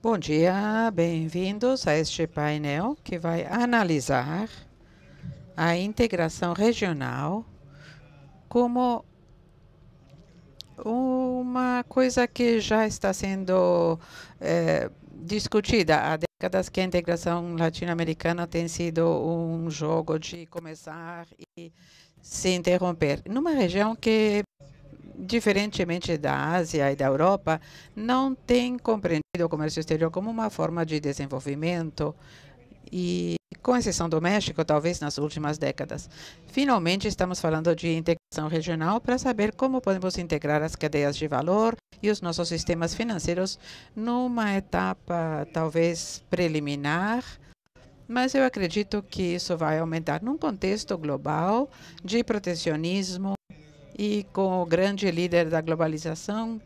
Bom dia, bem-vindos a este painel que vai analisar a integração regional como uma coisa que já está sendo é, discutida há décadas que a integração latino-americana tem sido um jogo de começar e se interromper. Numa região que diferentemente da Ásia e da Europa, não tem compreendido o comércio exterior como uma forma de desenvolvimento e, com exceção do México, talvez nas últimas décadas. Finalmente, estamos falando de integração regional para saber como podemos integrar as cadeias de valor e os nossos sistemas financeiros numa etapa talvez preliminar, mas eu acredito que isso vai aumentar num contexto global de protecionismo e com o grande líder da globalização,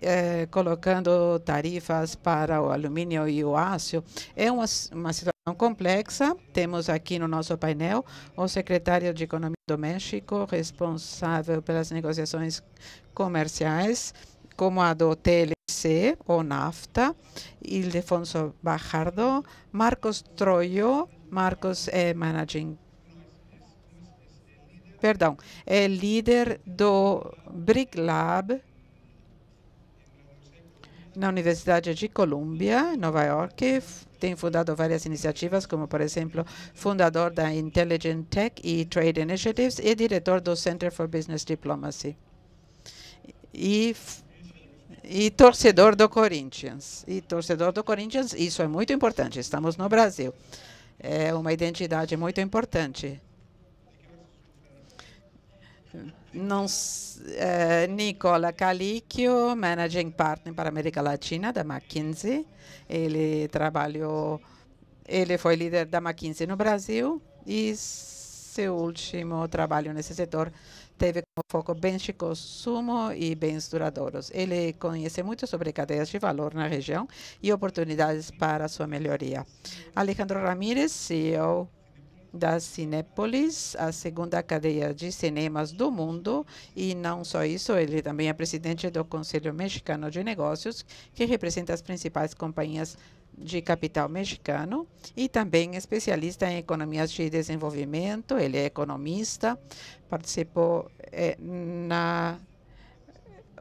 eh, colocando tarifas para o alumínio e o aço. É uma, uma situação complexa. Temos aqui no nosso painel o secretário de Economia do México, responsável pelas negociações comerciais, como a do TLC, ou NAFTA, Ildefonso Bajardo, Marcos Troyo, Marcos é Managing perdão, é líder do BRIC Lab na Universidade de Columbia, Nova York. Tem fundado várias iniciativas, como, por exemplo, fundador da Intelligent Tech e Trade Initiatives e diretor do Center for Business Diplomacy. E e torcedor do Corinthians. E torcedor do Corinthians, isso é muito importante. Estamos no Brasil. É uma identidade muito importante. Não, é, Nicola Calicchio, Managing Partner para a América Latina da McKinsey. Ele trabalhou, ele foi líder da McKinsey no Brasil e seu último trabalho nesse setor teve como foco bens de consumo e bens duradouros. Ele conhece muito sobre cadeias de valor na região e oportunidades para sua melhoria. Alejandro Ramírez, CEO da Cinépolis, a segunda cadeia de cinemas do mundo, e não só isso, ele também é presidente do Conselho Mexicano de Negócios, que representa as principais companhias de capital mexicano e também especialista em economias de desenvolvimento. Ele é economista, participou é, na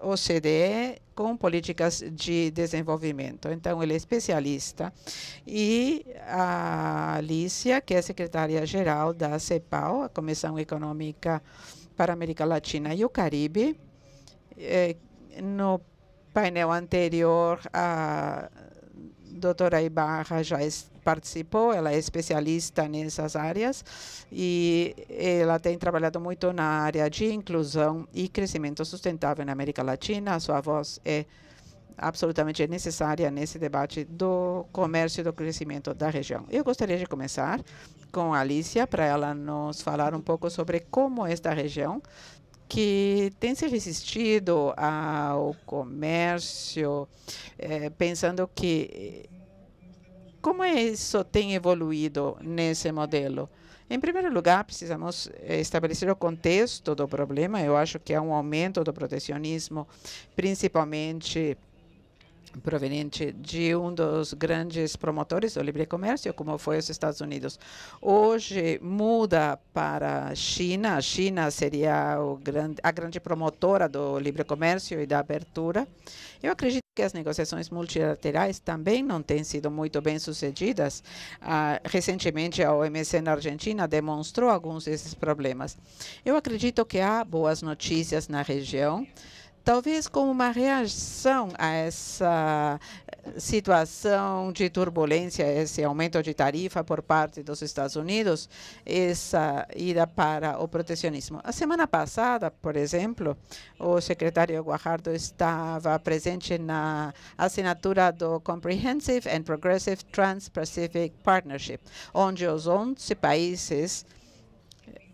OCDE com políticas de desenvolvimento. Então, ele é especialista. E a Alicia, que é secretária-geral da CEPAL, a Comissão Econômica para a América Latina e o Caribe, eh, no painel anterior, a doutora Ibarra já participou, ela é especialista nessas áreas e ela tem trabalhado muito na área de inclusão e crescimento sustentável na América Latina. A sua voz é absolutamente necessária nesse debate do comércio e do crescimento da região. Eu gostaria de começar com a Alicia para ela nos falar um pouco sobre como esta região que tem se resistido ao comércio, eh, pensando que como isso tem evoluído nesse modelo? Em primeiro lugar, precisamos eh, estabelecer o contexto do problema. Eu acho que há é um aumento do protecionismo, principalmente proveniente de um dos grandes promotores do livre comércio, como foi os Estados Unidos. Hoje muda para a China. A China seria grande, a grande promotora do livre comércio e da abertura. Eu acredito que as negociações multilaterais também não têm sido muito bem sucedidas. Ah, recentemente, a OMC na Argentina demonstrou alguns desses problemas. Eu acredito que há boas notícias na região talvez como uma reação a essa eh, situação de turbulência, esse aumento de tarifa por parte dos Estados Unidos, essa ida para o protecionismo. A semana passada, por exemplo, o secretário Guajardo estava presente na assinatura do Comprehensive and Progressive Trans-Pacific Partnership, onde os 11 países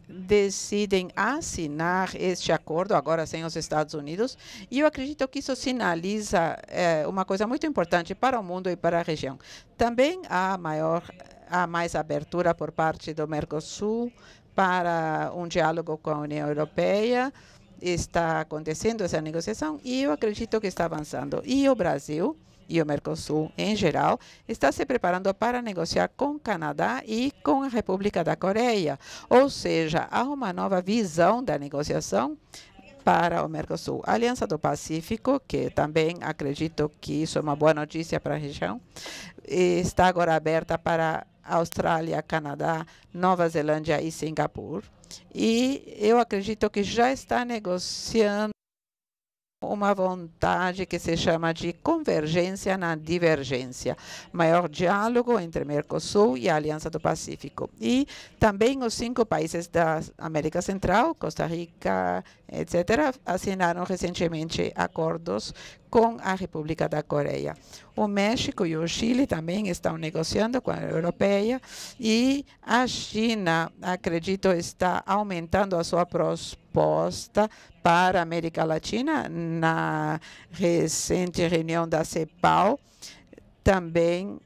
decidem assinar este acordo, agora sem os Estados Unidos, e eu acredito que isso sinaliza é, uma coisa muito importante para o mundo e para a região. Também há, maior, há mais abertura por parte do Mercosul para um diálogo com a União Europeia, está acontecendo essa negociação e eu acredito que está avançando. E o Brasil e o Mercosul em geral, está se preparando para negociar com o Canadá e com a República da Coreia. Ou seja, há uma nova visão da negociação para o Mercosul. A Aliança do Pacífico, que também acredito que isso é uma boa notícia para a região, está agora aberta para Austrália, Canadá, Nova Zelândia e Singapura. E eu acredito que já está negociando uma vontade que se chama de convergência na divergência, maior diálogo entre Mercosul e a Aliança do Pacífico. E também os cinco países da América Central, Costa Rica, etc., assinaram recentemente acordos com a República da Coreia. O México e o Chile também estão negociando com a Europeia e a China, acredito, está aumentando a sua proposta para a América Latina na recente reunião da CEPAL. Também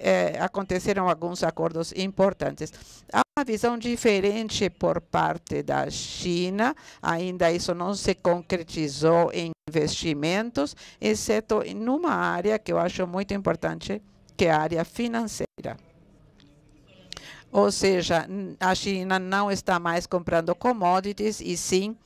é, eh, aconteceram alguns acordos importantes. Há uma visão diferente por parte da China, ainda isso não se concretizou em investimentos, exceto em uma área que eu acho muito importante, que é a área financeira. Ou seja, a China não está mais comprando commodities, e sim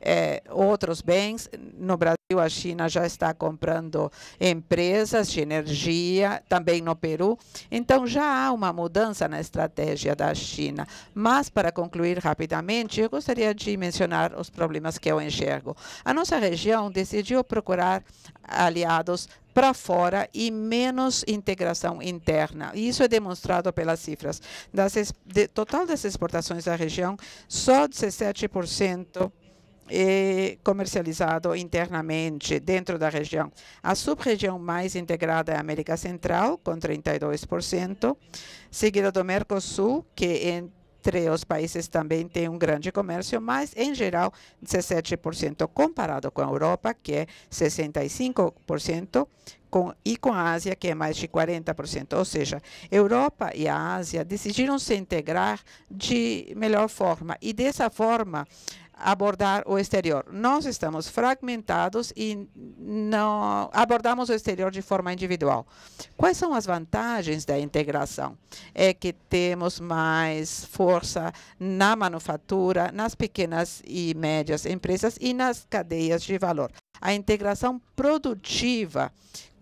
é, outros bens. No Brasil, a China já está comprando empresas de energia, também no Peru. Então, já há uma mudança na estratégia da China. Mas, para concluir rapidamente, eu gostaria de mencionar os problemas que eu enxergo. A nossa região decidiu procurar aliados para fora e menos integração interna. Isso é demonstrado pelas cifras. Das, de, total das exportações da região, só 17% e comercializado internamente dentro da região. A sub-região mais integrada é a América Central, com 32%, seguida do Mercosul, que entre os países também tem um grande comércio, mas, em geral, 17%, comparado com a Europa, que é 65%, com, e com a Ásia, que é mais de 40%. Ou seja, Europa e a Ásia decidiram se integrar de melhor forma. E, dessa forma, abordar o exterior. Nós estamos fragmentados e não abordamos o exterior de forma individual. Quais são as vantagens da integração? É que temos mais força na manufatura, nas pequenas e médias empresas e nas cadeias de valor. A integração produtiva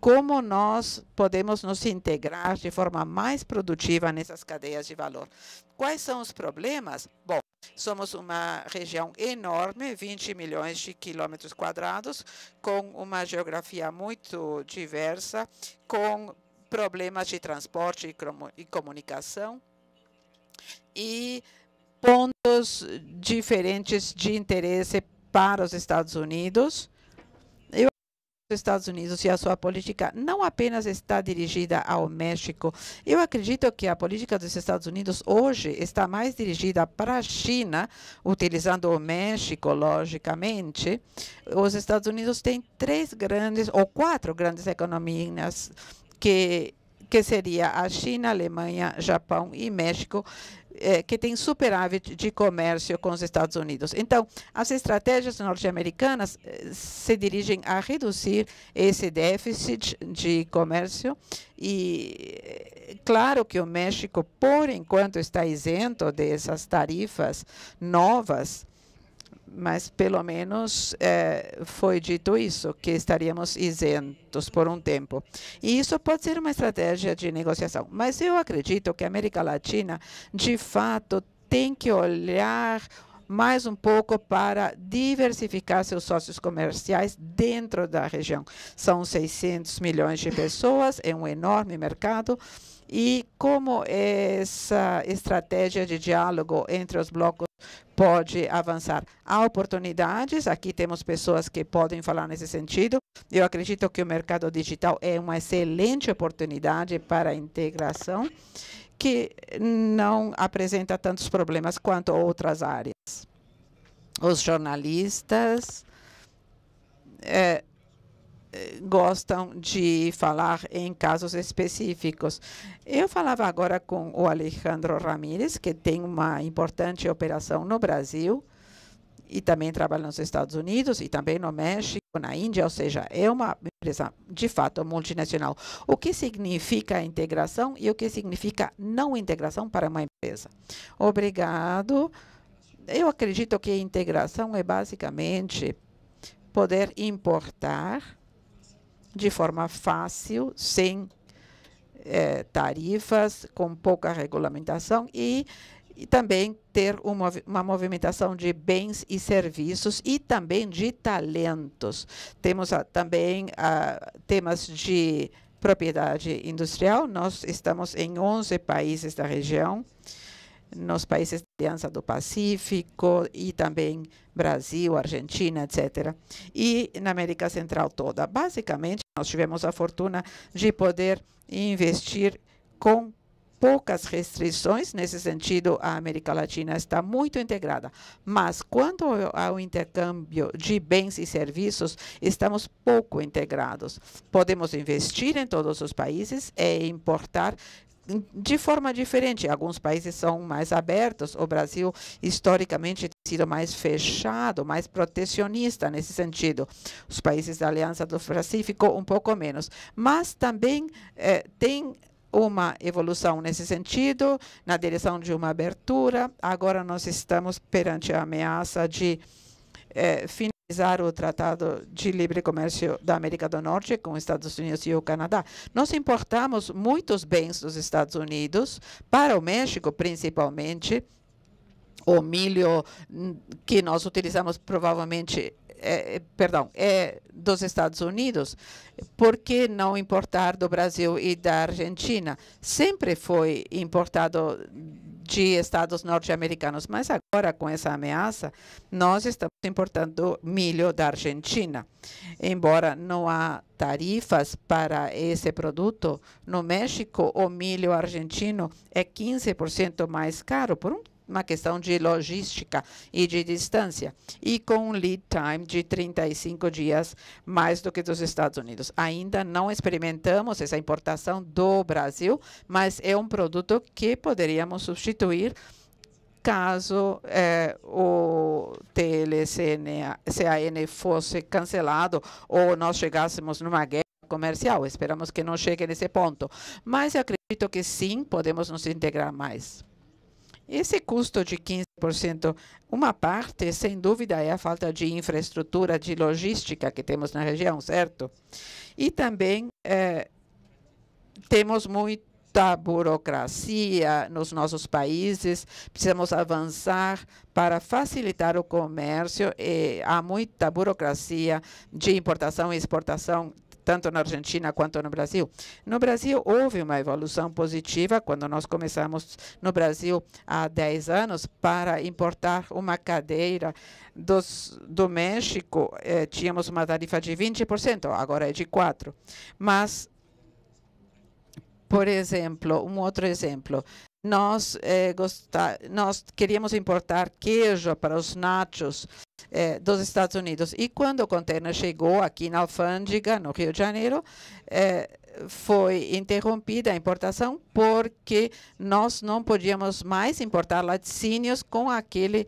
como nós podemos nos integrar de forma mais produtiva nessas cadeias de valor. Quais são os problemas? Bom, somos uma região enorme, 20 milhões de quilômetros quadrados, com uma geografia muito diversa, com problemas de transporte e comunicação e pontos diferentes de interesse para os Estados Unidos Estados Unidos e a sua política não apenas está dirigida ao México. Eu acredito que a política dos Estados Unidos hoje está mais dirigida para a China, utilizando o México, logicamente. Os Estados Unidos têm três grandes ou quatro grandes economias que que seria a China, Alemanha, Japão e México, é, que tem superávit de comércio com os Estados Unidos. Então, as estratégias norte-americanas eh, se dirigem a reduzir esse déficit de comércio e eh, claro que o México, por enquanto, está isento dessas tarifas novas mas pelo menos eh, foi dito isso, que estaríamos isentos por um tempo. E isso pode ser uma estratégia de negociação. Mas eu acredito que a América Latina, de fato, tem que olhar mais um pouco para diversificar seus sócios comerciais dentro da região. São 600 milhões de pessoas, é um enorme mercado e como essa estratégia de diálogo entre os blocos pode avançar. Há oportunidades, aqui temos pessoas que podem falar nesse sentido. Eu acredito que o mercado digital é uma excelente oportunidade para a integração, que não apresenta tantos problemas quanto outras áreas. Os jornalistas. É, gostam de falar em casos específicos. Eu falava agora com o Alejandro Ramírez, que tem uma importante operação no Brasil e também trabalha nos Estados Unidos e também no México, na Índia, ou seja, é uma empresa de fato multinacional. O que significa integração e o que significa não integração para uma empresa? Obrigado. Eu acredito que integração é basicamente poder importar de forma fácil, sem é, tarifas, com pouca regulamentação e, e também ter uma, uma movimentação de bens e serviços e também de talentos. Temos a, ah, também a, ah, temas de propriedade industrial, nós estamos em 11 países da região nos países da Aliança do Pacífico e também Brasil, Argentina, etc. E na América Central toda. Basicamente, nós tivemos a fortuna de poder investir com poucas restrições. Nesse sentido, a América Latina está muito integrada. Mas quanto ao intercâmbio de bens e serviços, estamos pouco integrados. Podemos investir em todos os países e importar de forma diferente. Alguns países são mais abertos. O Brasil, historicamente, tem sido mais fechado, mais protecionista nesse sentido. Os países da Aliança do Pacífico, um pouco menos. Mas também eh, tem uma evolução nesse sentido, na direção de uma abertura. Agora nós estamos perante a ameaça de eh, revisar o Tratado de Livre Comércio da América do Norte com os Estados Unidos e o Canadá. Nós importamos muitos bens dos Estados Unidos para o México, principalmente. O milho hum, que nós utilizamos provavelmente é, é, perdão, é dos Estados Unidos, por que não importar do Brasil e da Argentina? Sempre foi importado de estados norte-americanos. Mas agora, com essa ameaça, nós estamos importando milho da Argentina. Embora não há tarifas para esse produto, no México, o milho argentino é 15% mais caro, por um uma questão de logística e de distância, e com um lead time de 35 dias mais do que dos Estados Unidos. Ainda não experimentamos essa importação do Brasil, mas é um produto que poderíamos substituir caso eh, o TLCAN fosse cancelado ou nós chegássemos numa guerra comercial. Esperamos que não chegue nesse ponto. Mas eu acredito que sim, podemos nos integrar mais. Esse custo de 15%, uma parte, sem dúvida, é a falta de infraestrutura de logística que temos na região, certo? E também é, temos muita burocracia nos nossos países, precisamos avançar para facilitar o comércio. e há muita burocracia de importação e exportação tanto na Argentina quanto no Brasil. No Brasil, houve uma evolução positiva quando nós começamos no Brasil há 10 anos para importar uma cadeira dos, do México. Eh, tínhamos uma tarifa de 20%, agora é de 4%. Mas, por exemplo, um outro exemplo, nós, eh, gostar, nós queríamos importar queijo para os nachos é, dos Estados Unidos. E quando o container chegou aqui na alfândega, no Rio de Janeiro, é, foi interrompida a importação porque nós não podíamos mais importar laticínios com aquele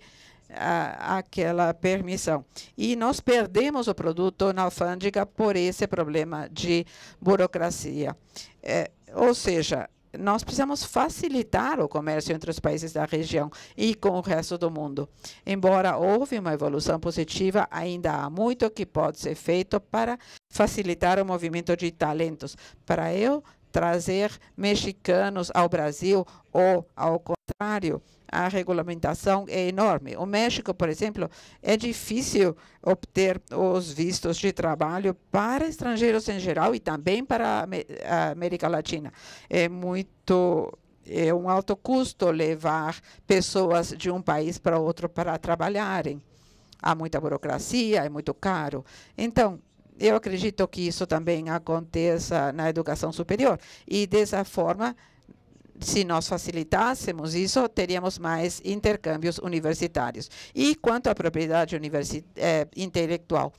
aquela permissão. E nós perdemos o produto na alfândega por esse problema de burocracia. É, ou seja, nós precisamos facilitar o comércio entre os países da região e com o resto do mundo. Embora houve uma evolução positiva, ainda há muito que pode ser feito para facilitar o movimento de talentos. Para eu trazer mexicanos ao Brasil ou ao contrário, a regulamentação é enorme. O México, por exemplo, é difícil obter os vistos de trabalho para estrangeiros em geral e também para a América Latina. É muito é um alto custo levar pessoas de um país para outro para trabalharem. Há muita burocracia, é muito caro. Então, eu acredito que isso também aconteça na educação superior. E dessa forma, se nós facilitássemos isso, teríamos mais intercâmbios universitários. E quanto à propriedade é, intelectual,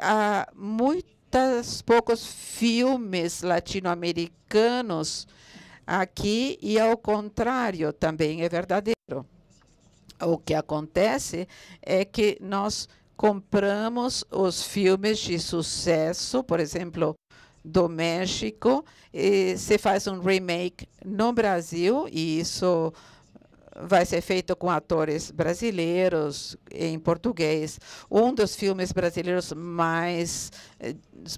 há muitos poucos filmes latino-americanos aqui, e ao contrário também é verdadeiro. O que acontece é que nós compramos os filmes de sucesso, por exemplo, do México e se faz um remake no Brasil e isso vai ser feito com atores brasileiros em português. Um dos filmes brasileiros mais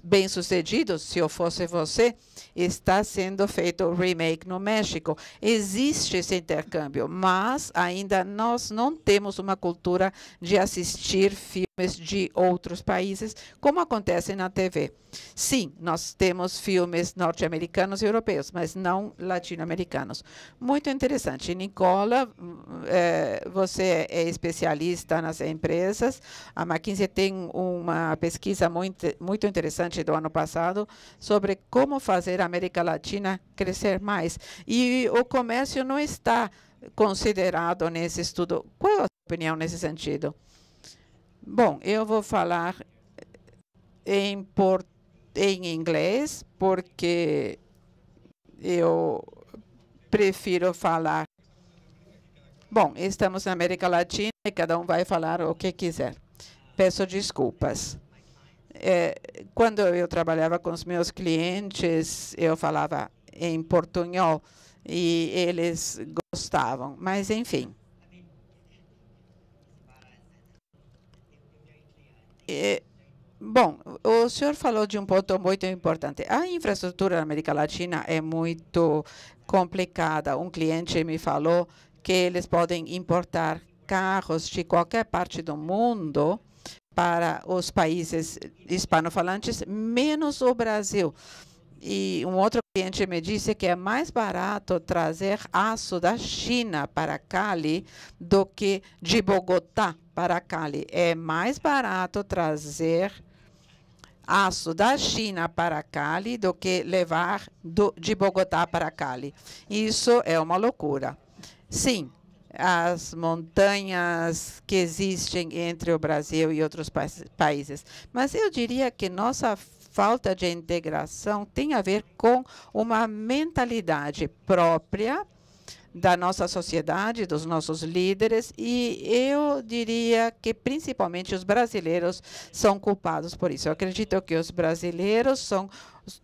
bem-sucedido, se eu fosse você, está sendo feito o remake no México. Existe esse intercâmbio, mas ainda nós não temos uma cultura de assistir filmes de outros países, como acontece na TV. Sim, nós temos filmes norte-americanos e europeus, mas não latino-americanos. Muito interessante. Nicola, é, você é especialista nas empresas. A McKinsey tem uma pesquisa muito, muito muito interessante do ano passado sobre como fazer a América Latina crescer mais. E o comércio não está considerado nesse estudo. Qual é a sua opinião nesse sentido? Bom, eu vou falar em, por, em inglês, porque eu prefiro falar. Bom, estamos na América Latina e cada um vai falar o que quiser. Peço desculpas. É, quando eu trabalhava com os meus clientes, eu falava em portunhol e eles gostavam. Mas, enfim. É, bom, o senhor falou de um ponto muito importante. A infraestrutura na América Latina é muito complicada. Um cliente me falou que eles podem importar carros de qualquer parte do mundo para os países hispanofalantes, menos o Brasil. E um outro cliente me disse que é mais barato trazer aço da China para Cali do que de Bogotá para Cali. É mais barato trazer aço da China para Cali do que levar do, de Bogotá para Cali. Isso é uma loucura. Sim, as montanhas que existem entre o Brasil e outros pa países. Mas eu diria que nossa falta de integração tem a ver com uma mentalidade própria da nossa sociedade, dos nossos líderes, e eu diria que principalmente os brasileiros são culpados por isso. Eu acredito que os brasileiros são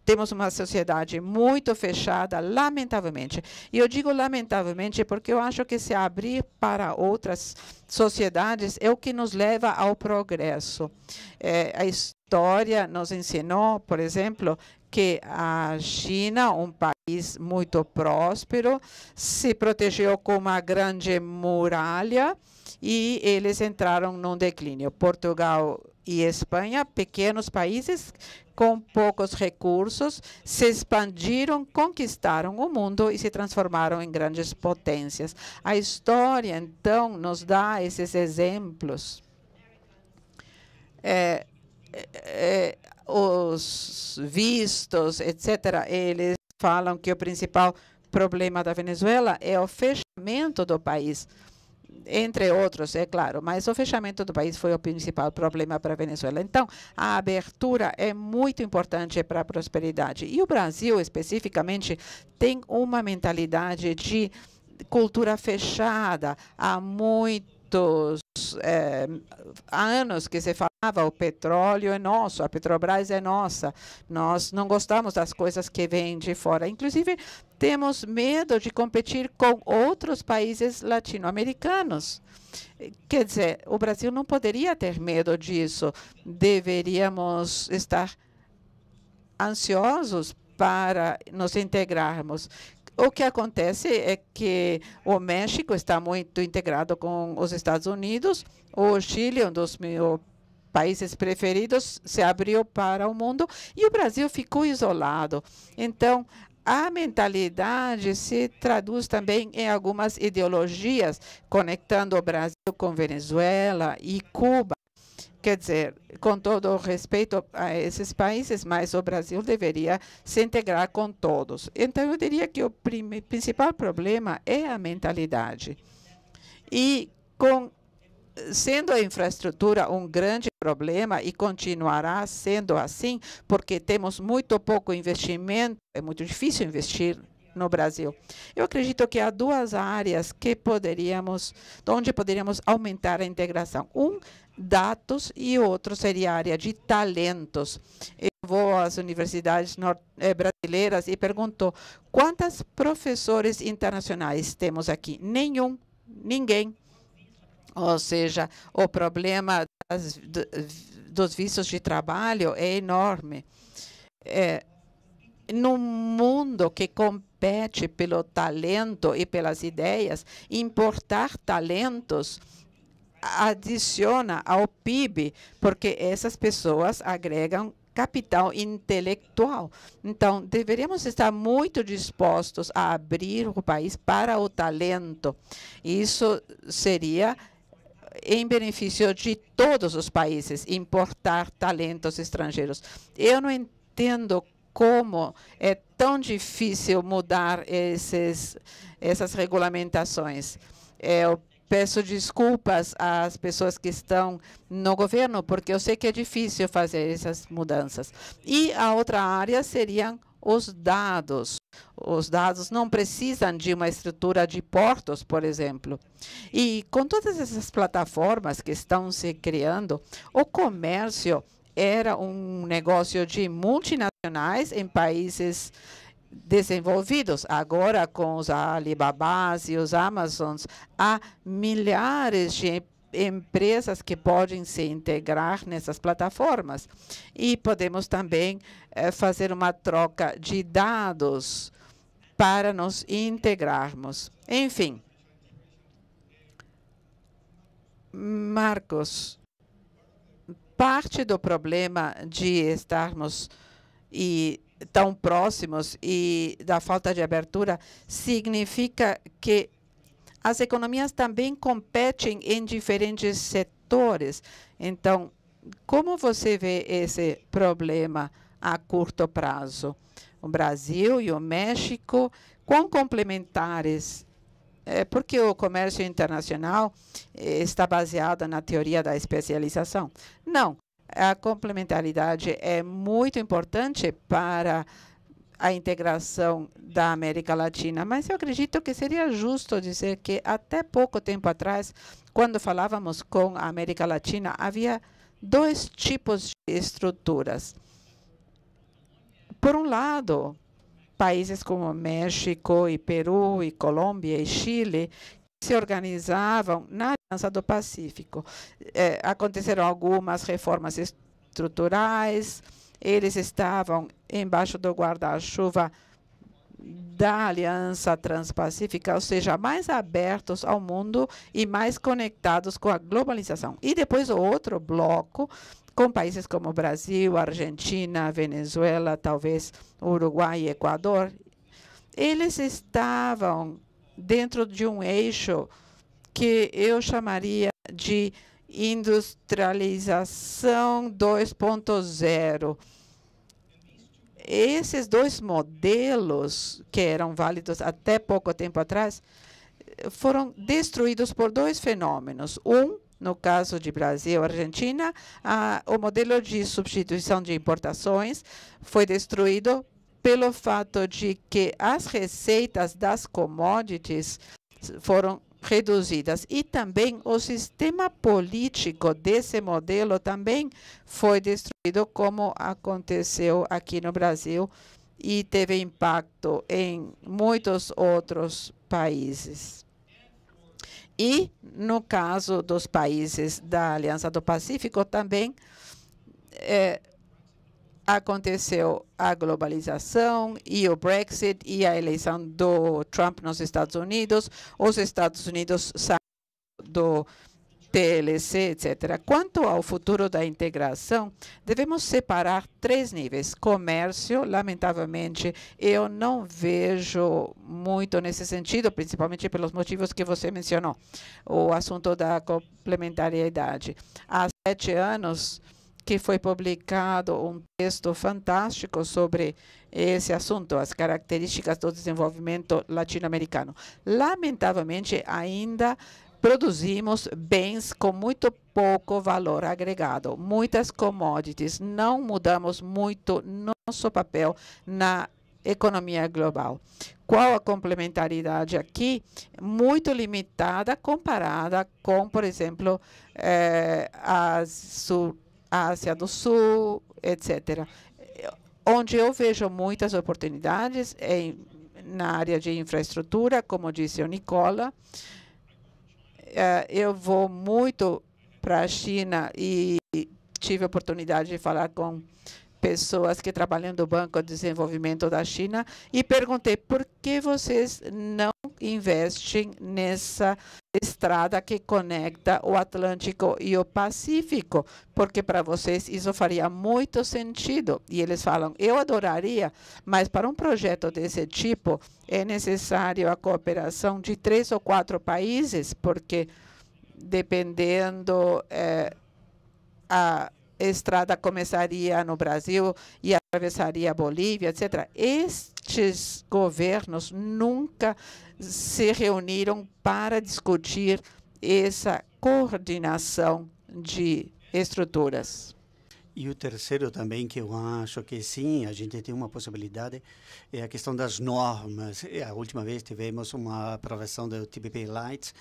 temos uma sociedade muito fechada, lamentavelmente. E eu digo lamentavelmente porque eu acho que se abrir para outras sociedades é o que nos leva ao progresso. É, a história nos ensinou, por exemplo, que a China, um país muito próspero, se protegeu com uma grande muralha e eles entraram num declínio. Portugal e Espanha, pequenos países com poucos recursos, se expandiram, conquistaram o mundo e se transformaram em grandes potências. A história, então, nos dá esses exemplos. É, é, é os vistos, etc., eles falam que o principal problema da Venezuela é o fechamento do país, entre outros, é claro, mas o fechamento do país foi o principal problema para a Venezuela. Então, a abertura é muito importante para a prosperidade. E o Brasil, especificamente, tem uma mentalidade de cultura fechada há muito muitos é, eh, há anos que se falava o petróleo é nosso, a Petrobras é nossa. Nós não gostamos das coisas que vêm de fora. Inclusive, temos medo de competir com outros países latino-americanos. Quer dizer, o Brasil não poderia ter medo disso. Deveríamos estar ansiosos para nos integrarmos. O que acontece é que o México está muito integrado com os Estados Unidos. O Chile, um dos meus países preferidos, se abriu para o mundo e o Brasil ficou isolado. Então, a mentalidade se traduz também em algumas ideologias, conectando o Brasil com Venezuela e Cuba. Quer dizer, com todo o respeito a esses países, mas o Brasil deveria se integrar com todos. Então, eu diria que o principal problema é a mentalidade. E com sendo a infraestrutura um grande problema e continuará sendo assim, porque temos muito pouco investimento, é muito difícil investir no Brasil. Eu acredito que há duas áreas que poderíamos, onde poderíamos aumentar a integração. Um, dados e outro seria a área de talentos. Eu vou às universidades eh, brasileiras e pergunto quantas professores internacionais temos aqui? Nenhum, ninguém. Ou seja, o problema das, dos vistos de trabalho é enorme. É, num mundo que compete compete pelo talento e pelas ideias, importar talentos adiciona ao PIB, porque essas pessoas agregam capital intelectual. Então, deveríamos estar muito dispostos a abrir o país para o talento. Isso seria em benefício de todos os países, importar talentos estrangeiros. Eu não entendo como é tão difícil mudar esses, essas regulamentações. É, eu peço desculpas às pessoas que estão no governo, porque eu sei que é difícil fazer essas mudanças. E a outra área seriam os dados. Os dados não precisam de uma estrutura de portos, por exemplo. E com todas essas plataformas que estão se criando, o comércio era um negócio de multinacionais em países desenvolvidos. Agora, com os Alibabás e os Amazons, há milhares de empresas que podem se integrar nessas plataformas. E podemos também é, fazer uma troca de dados para nos integrarmos. Enfim, Marcos, parte do problema de estarmos e tão próximos e da falta de abertura significa que as economias também competem em diferentes setores. Então, como você vê esse problema a curto prazo? O Brasil e o México, quão complementares é porque o comércio internacional eh, está baseado na teoria da especialização? Não. A complementaridade é muito importante para a integração da América Latina, mas eu acredito que seria justo dizer que até pouco tempo atrás, quando falávamos com a América Latina, havia dois tipos de estruturas. Por um lado, países como México e Peru e Colômbia e Chile se organizavam na Aliança do Pacífico. É, aconteceram algumas reformas estruturais, eles estavam embaixo do guarda-chuva da Aliança Transpacífica, ou seja, mais abertos ao mundo e mais conectados com a globalização. E depois o outro bloco com países como Brasil, Argentina, Venezuela, talvez Uruguai e Equador, eles estavam dentro de um eixo que eu chamaria de industrialização 2.0. Esses dois modelos, que eram válidos até pouco tempo atrás, foram destruídos por dois fenômenos. Um, no caso de Brasil e Argentina, o modelo de substituição de importações foi destruído pelo fato de que as receitas das commodities foram reduzidas. E também o sistema político desse modelo também foi destruído, como aconteceu aqui no Brasil e teve impacto em muitos outros países. E, no caso dos países da Aliança do Pacífico, também é, aconteceu a globalização e o Brexit e a eleição do Trump nos Estados Unidos. Os Estados Unidos saíram do TLC, etc. Quanto ao futuro da integração, devemos separar três níveis. Comércio, lamentavelmente, eu não vejo muito nesse sentido, principalmente pelos motivos que você mencionou. O assunto da complementariedade. Há sete anos que foi publicado um texto fantástico sobre esse assunto, as características do desenvolvimento latino-americano. Lamentavelmente, ainda produzimos bens com muito pouco valor agregado, muitas commodities. Não mudamos muito nosso papel na economia global. Qual a complementaridade aqui? Muito limitada comparada com, por exemplo, eh, a, Sul, Ásia do Sul, etc. Onde eu vejo muitas oportunidades é na área de infraestrutura, como disse o Nicola, é, eu vou muito para a China e tive a oportunidade de falar com pessoas que trabalham no Banco de Desenvolvimento da China e perguntei por que vocês não investem nessa estrada que conecta o Atlântico e o Pacífico, porque para vocês isso faria muito sentido. E eles falam: eu adoraria, mas para um projeto desse tipo é necessário a cooperação de três ou quatro países, porque dependendo é, a estrada começaria no Brasil e atravessaria a Bolívia, etc. Este estes governos nunca se reuniram para discutir essa coordenação de estruturas. E o terceiro também que eu acho que sim, a gente tem uma possibilidade, é a questão das normas. É, a última vez tivemos uma aprovação do TPP Light,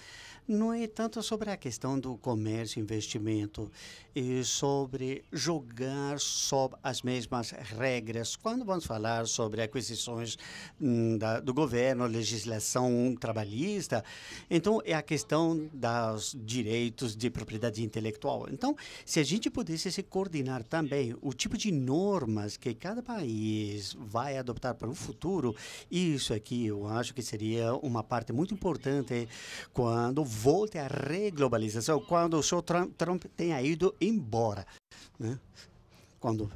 no entanto, sobre a questão do comércio e investimento e sobre jogar sob as mesmas regras, quando vamos falar sobre aquisições hum, da, do governo, legislação trabalhista, então é a questão dos direitos de propriedade intelectual. Então, se a gente pudesse se coordenar também o tipo de normas que cada país vai adoptar para o futuro, isso aqui eu acho que seria uma parte muito importante quando volte à reglobalização quando o senhor Trump, Trump tenha ido embora. Né? Quando,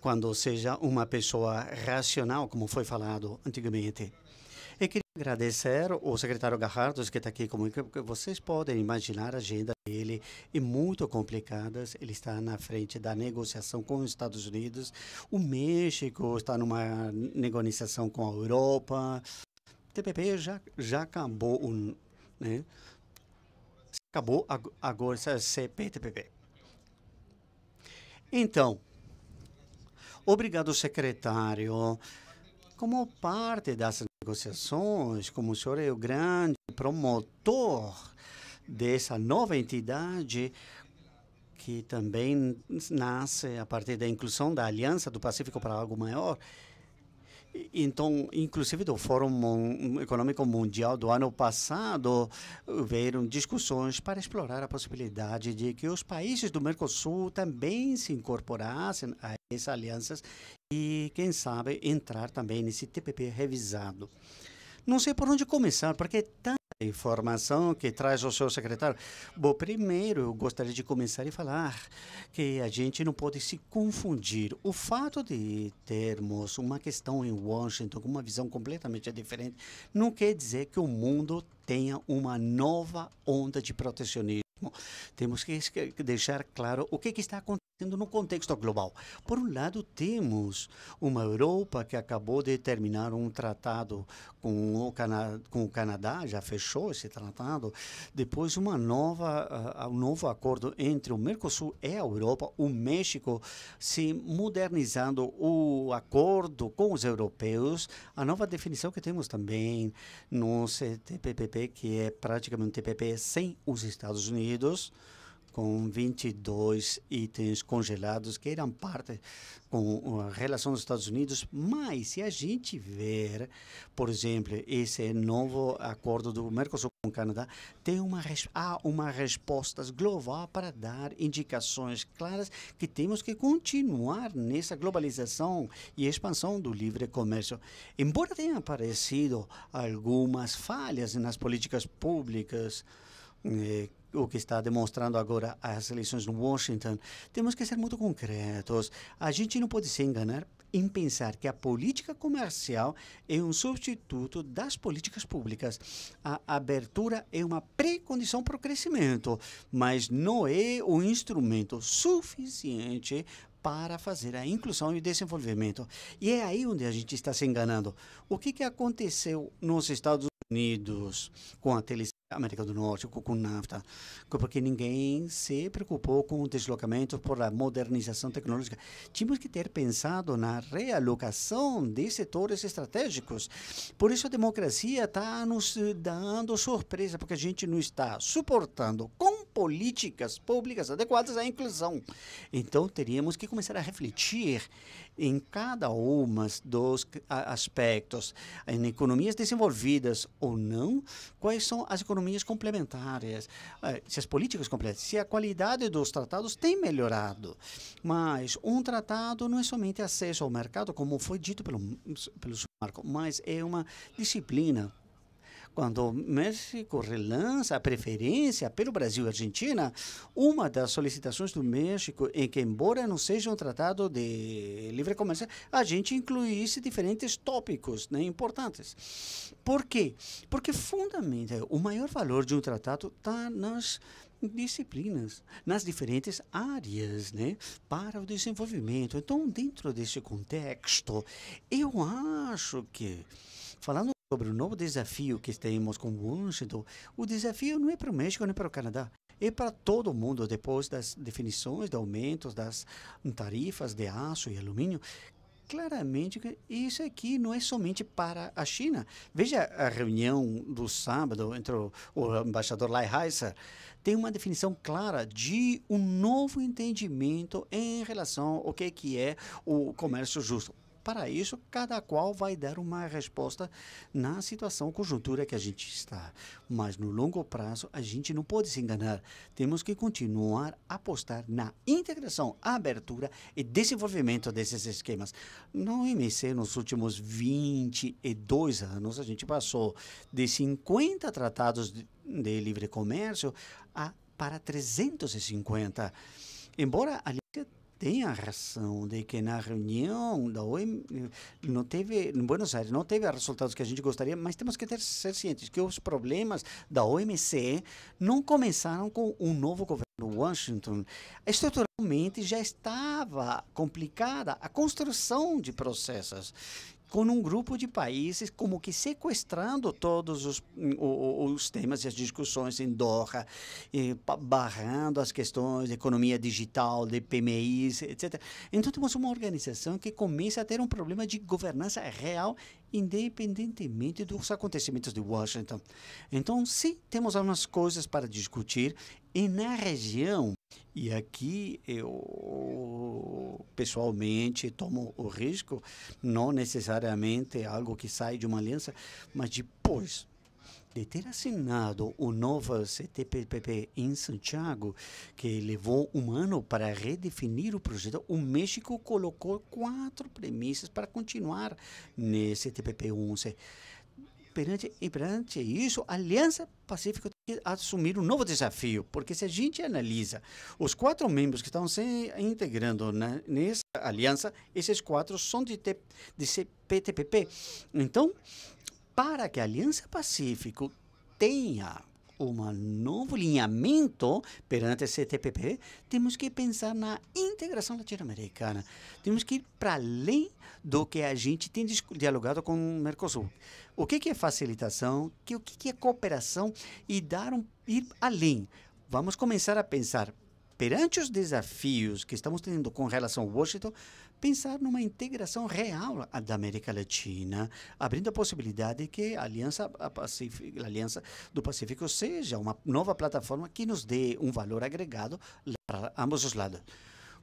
quando seja uma pessoa racional, como foi falado antigamente. E queria agradecer o secretário Garrardos, que está aqui como Vocês podem imaginar a agenda dele é muito complicada. Ele está na frente da negociação com os Estados Unidos. O México está numa negociação com a Europa. TPP já, já acabou o, né? Acabou agora essa CPTPP. Então, obrigado, secretário. Como parte das negociações, como o senhor é o grande promotor dessa nova entidade, que também nasce a partir da inclusão da Aliança do Pacífico para algo maior, então, inclusive do Fórum Econômico Mundial do ano passado, houveram discussões para explorar a possibilidade de que os países do Mercosul também se incorporassem a essas alianças e, quem sabe, entrar também nesse TPP revisado. Não sei por onde começar, porque é tão informação que traz o seu secretário. Bom, primeiro eu gostaria de começar e falar que a gente não pode se confundir. O fato de termos uma questão em Washington com uma visão completamente diferente não quer dizer que o mundo tenha uma nova onda de protecionismo. Temos que deixar claro o que, que está acontecendo acontecendo no contexto global. Por um lado, temos uma Europa que acabou de terminar um tratado com o, Cana com o Canadá, já fechou esse tratado. Depois, uma nova, uh, um novo acordo entre o Mercosul e a Europa, o México se modernizando o acordo com os europeus. A nova definição que temos também no CTPP, que é praticamente um TPP sem os Estados Unidos com 22 itens congelados que eram parte com a uh, relação dos Estados Unidos, mas se a gente ver, por exemplo, esse novo acordo do Mercosul com o Canadá, tem uma há uma resposta global para dar indicações claras que temos que continuar nessa globalização e expansão do livre comércio. Embora tenham aparecido algumas falhas nas políticas públicas eh, o que está demonstrando agora as eleições no Washington, temos que ser muito concretos. A gente não pode se enganar em pensar que a política comercial é um substituto das políticas públicas. A abertura é uma precondição para o crescimento, mas não é o instrumento suficiente para fazer a inclusão e o desenvolvimento. E é aí onde a gente está se enganando. O que, que aconteceu nos Estados Unidos com a televisão? América do Norte, com NAFTA, porque ninguém se preocupou com o deslocamento por a modernização tecnológica. Tínhamos que ter pensado na realocação de setores estratégicos. Por isso a democracia está nos eh, dando surpresa, porque a gente não está suportando com políticas públicas adequadas à inclusão. Então teríamos que começar a refletir em cada um dos aspectos. Em economias desenvolvidas ou não, quais são as economias complementares, é, se as políticas complementares, se a qualidade dos tratados tem melhorado. Mas um tratado não é somente acesso ao mercado, como foi dito pelo, pelo Marco, mas é uma disciplina quando México relança a preferência pelo Brasil e Argentina, uma das solicitações do México é que, embora não seja um tratado de livre comércio, a gente incluísse diferentes tópicos né, importantes. Por quê? Porque, fundamentalmente, o maior valor de um tratado está nas disciplinas, nas diferentes áreas, né, para o desenvolvimento. Então, dentro desse contexto, eu acho que falando sobre o novo desafio que temos com o Washington, o desafio não é para o México nem para o Canadá, é para todo mundo. Depois das definições de aumentos das tarifas de aço e alumínio, claramente isso aqui não é somente para a China. Veja a reunião do sábado entre o, embaixador Lai Heiser. Tem uma definição clara de um novo entendimento em relação ao que é, é o comércio justo. Para isso, cada qual vai dar uma resposta na situação conjuntura que a gente está. Mas no longo prazo, a gente não pode se enganar. Temos que continuar a apostar na integração, abertura e desenvolvimento desses esquemas. No IMC, nos últimos 22 anos, a gente passou de 50 tratados de, livre comércio a, para 350. Embora a lista tem a razão de que na reunião da OIM eh, não teve, em Buenos Aires, não teve os resultados que a gente gostaria, mas temos que ter, ser cientes que os problemas da OMC não começaram com um novo governo. Washington, estruturalmente já estava complicada a construção de processos com um grupo de países como que sequestrando todos os, hum, os temas e as discussões em Doha, barrando as questões de economia digital, de PMIs, etc. Então temos uma organização que começa a ter um problema de governança real independentemente dos acontecimentos de Washington. Então, sim, temos algumas coisas para discutir e na região. E aqui eu pessoalmente, tomo o risco, não necessariamente é algo que sai de uma aliança, mas depois de ter assinado o novo CTPPP em Santiago, que levou um ano para redefinir o projeto, o México colocou quatro premissas para continuar nesse CTPP 11. Perante, perante isso, a Aliança Pacífico assumir um novo desafio, porque se a gente analisa os quatro membros que estão se integrando na, né, nessa aliança, esses quatro são de, te, de PTPP. Então, para que a Aliança Pacífico tenha um novo alinhamento perante a CTPP, temos que pensar na integração latino-americana. Temos que ir para além do que a gente tem dialogado com o Mercosul. O que, que é facilitação? Que, o que, que é cooperação? E dar um, ir além. Vamos começar a pensar perante os desafios que estamos tendo com relação ao Washington, pensar numa integração real da América Latina, abrindo a possibilidade que a Aliança, a a Aliança do Pacífico seja uma nova plataforma que nos dê um valor agregado para ambos os lados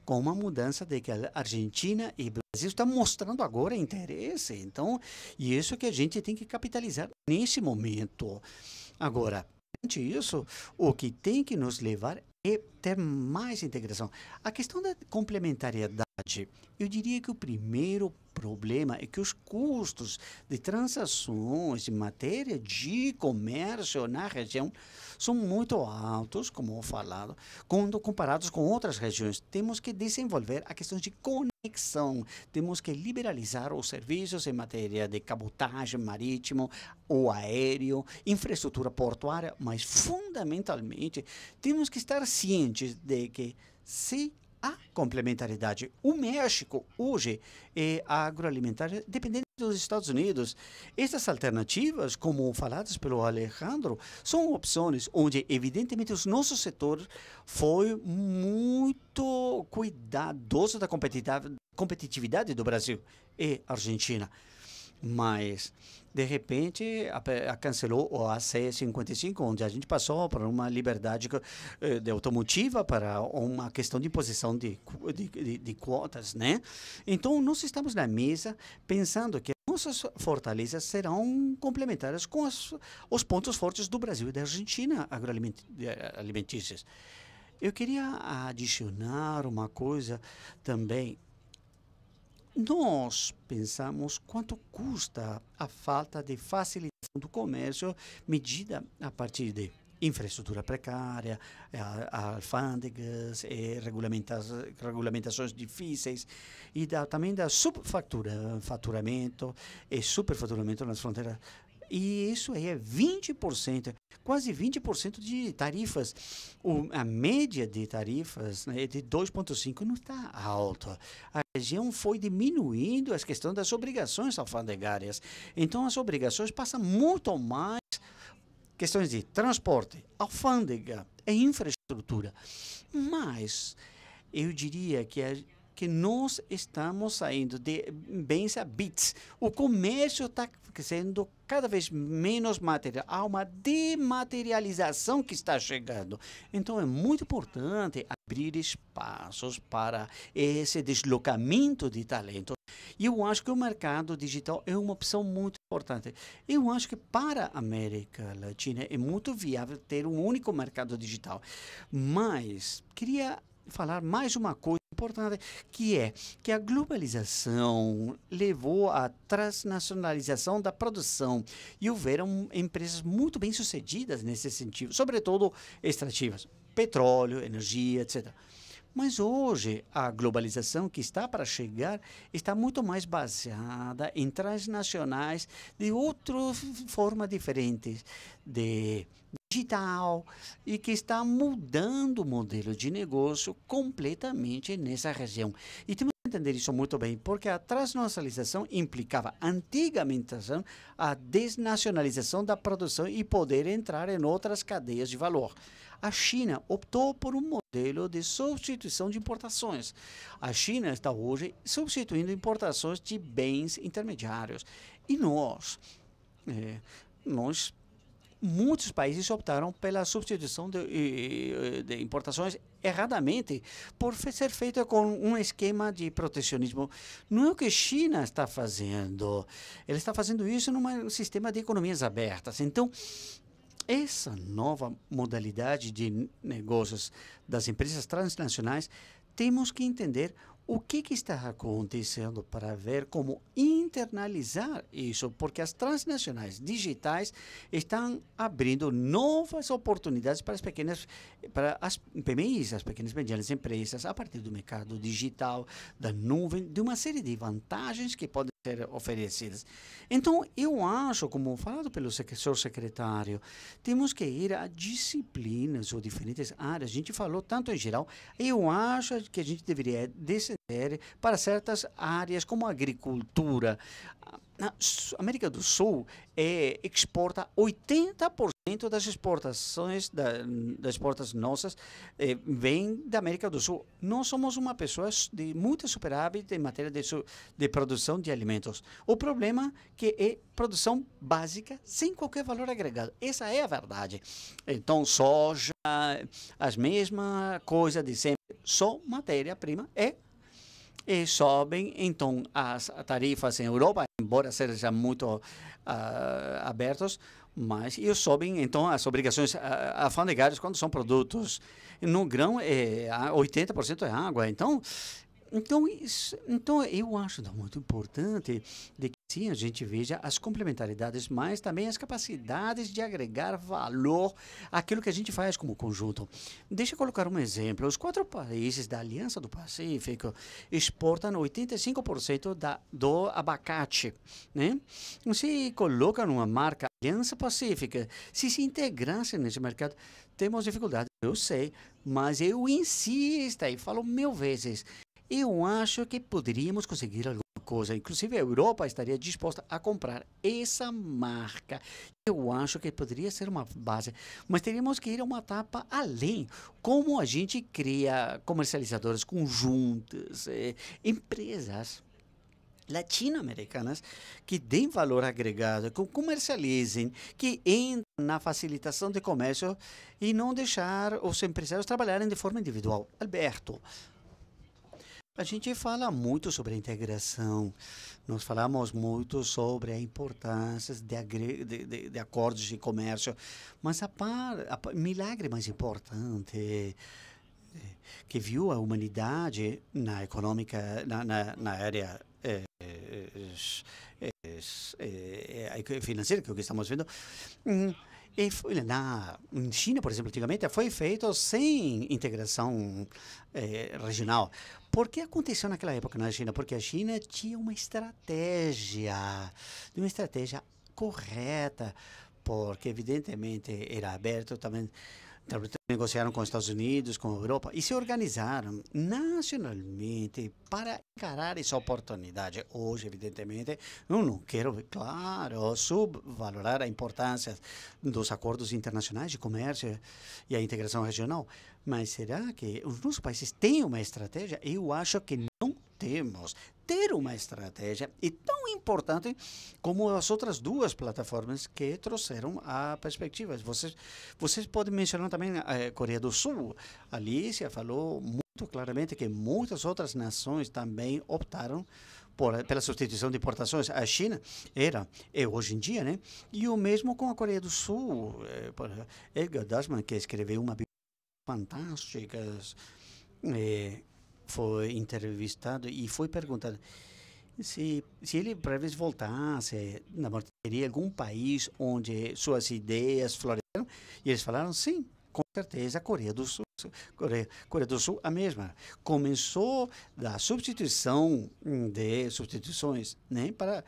com uma mudança de que a Argentina e Brasil estão mostrando agora interesse. Então, e isso que a gente tem que capitalizar nesse momento. Agora, isso, o que tem que nos levar é ter mais integração. A questão da complementariedade, eu diria que o primeiro problema é que os custos de transações em matéria de comércio na região são muito altos, como falado, quando comparados com outras regiões. Temos que desenvolver a questão de conexão, temos que liberalizar os serviços em matéria de cabotagem marítimo ou aéreo, infraestrutura portuária, mas fundamentalmente temos que estar cientes de que se há complementaridade. O México hoje é agroalimentar dependente dos Estados Unidos. Essas alternativas, como faladas pelo Alejandro, são opções onde, evidentemente, o nosso setor foi muito cuidadoso da competitividade do Brasil e Argentina. Mas de repente a, a cancelou o AC55, onde a gente passou para uma liberdade eh, de automotiva, para uma questão de imposição de, de, de, de quotas, né? Então, nós estamos na mesa pensando que nossas fortalezas serão complementares com as, os pontos fortes do Brasil e da Argentina agroalimentícias. Eh, Eu queria adicionar uma coisa também nós pensamos quanto custa a falta de facilitação do comércio medida a partir de infraestrutura precária, eh, alfândegas, eh, regulamentações difíceis e da, também da subfaturamento e superfaturamento nas fronteiras e isso aí é 20%, quase 20% de tarifas. O, a média de tarifas né, de 2,5% não está alta. A região foi diminuindo as questões das obrigações alfandegárias. Então, as obrigações passam muito mais questões de transporte, alfândega, é infraestrutura. Mas eu diria que a que nós estamos saindo de bens a bits. O comércio está sendo cada vez menos material. Há uma dematerialização que está chegando. Então é muito importante abrir espaços para esse deslocamento de talentos. E eu acho que o mercado digital é uma opção muito importante. Eu acho que para a América Latina é muito viável ter um único mercado digital. Mas queria falar mais uma coisa importante, que é que a globalização levou à transnacionalização da produção e houveram empresas muito bem sucedidas nesse sentido, sobretudo extrativas, petróleo, energia, etc. Mas hoje a globalização que está para chegar está muito mais baseada em transnacionais de outras formas diferentes de digital e que está mudando o modelo de negócio completamente nessa região. E temos que entender isso muito bem, porque a transnacionalização implicava antigamente a desnacionalização da produção e poder entrar em outras cadeias de valor. A China optou por um modelo de substituição de importações. A China está hoje substituindo importações de bens intermediários. E nós, é, nós muitos países optaram pela substituição de, de, importações erradamente por ser feita com um esquema de protecionismo. Não é o que a China está fazendo. Ela está fazendo isso num sistema de economias abertas. Então, essa nova modalidade de negócios das empresas transnacionais, temos que entender o que, que, está acontecendo para ver como internalizar isso, porque as transnacionais digitais estão abrindo novas oportunidades para as pequenas, para as PMIs, as pequenas e medianas empresas, a partir do mercado digital, da nuvem, de uma série de vantagens que podem ser oferecidas. Então, eu acho, como falado pelo senhor secretário, temos que ir a disciplinas ou diferentes áreas. A gente falou tanto em geral, eu acho que a gente deveria descender para certas áreas, como a agricultura. A América do Sul é, exporta 80% dentro das exportações da, das portas nossas eh, vem da América do Sul. Nós somos uma pessoa de muito superávit em matéria de, de produção de alimentos. O problema que é produção básica sem qualquer valor agregado. Essa é a verdade. Então soja, as mesma coisa de sempre, só matéria-prima é e sobem, então as tarifas em Europa, embora sejam muito uh, ah, abertas, mas e sobem então as obrigações afandegárias quando são produtos no grão é 80% é água então então, isso, então eu acho muito importante de que sim a gente veja as complementaridades, mas também as capacidades de agregar valor àquilo que a gente faz como conjunto. Deixa eu colocar um exemplo. Os quatro países da Aliança do Pacífico exportam 85% da, do abacate. Né? Se coloca numa marca Aliança Pacífica, se se integrasse nesse mercado, temos dificuldades, eu sei, mas eu insisto e falo mil vezes eu acho que poderíamos conseguir alguma coisa. Inclusive, a Europa estaria disposta a comprar essa marca. Eu acho que poderia ser uma base, mas teríamos que ir a uma etapa além. Como a gente cria comercializadoras conjuntas, eh, empresas latino-americanas que deem valor agregado, que comercializem, que entrem na facilitação de comércio e não deixar os empresários trabalharem de forma individual. Alberto, a gente fala muito sobre a integração, nós falamos muito sobre a importância de, de, de, de acordos de comércio, mas a, par, a milagre mais importante eh, que viu a humanidade na econômica, na, na, na área é, é, é, financeira, que é o que estamos vendo, hum, e foi, na China, por exemplo, antigamente foi feito sem integração eh, regional. Por que aconteceu naquela época na China? Porque a China tinha uma estratégia, uma estratégia correta, porque evidentemente era aberto também negociaram com os Estados Unidos, com a Europa e se organizaram nacionalmente para encarar essa oportunidade. Hoje, evidentemente, eu não quero, claro, subvalorar a importância dos acordos internacionais de comércio e a integração regional, mas será que os nossos países têm uma estratégia? Eu acho que não temos ter uma estratégia e tão importante como as outras duas plataformas que trouxeram a perspectiva. Vocês, vocês podem mencionar também a eh, Coreia do Sul. A Alicia falou muito claramente que muitas outras nações também optaram por, pela substituição de importações. A China era, é hoje em dia, né? E o mesmo com a Coreia do Sul. Eh, Edgar Dasman, que escreveu uma biografia fantástica, é, eh, foi entrevistado e foi perguntado se, se ele, para vez, voltasse na morte, teria algum país onde suas ideias floresceram? E eles falaram, sim, com certeza, a Coreia do Sul. Coreia, Coreia do Sul, a mesma. Começou da substituição hum, de substituições, né, para...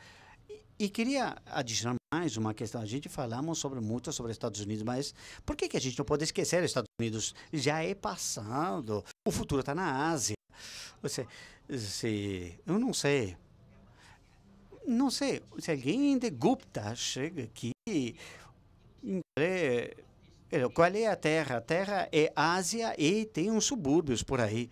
E, e queria adicionar mais uma questão. A gente falamos sobre muito sobre Estados Unidos, mas por que, que a gente não pode esquecer os Estados Unidos? Já é passado. O futuro está na Ásia seja, se, eu não sei, não sei, se alguém de Gupta chega aqui, qual é a terra? A terra é Ásia e tem uns subúrbios por aí.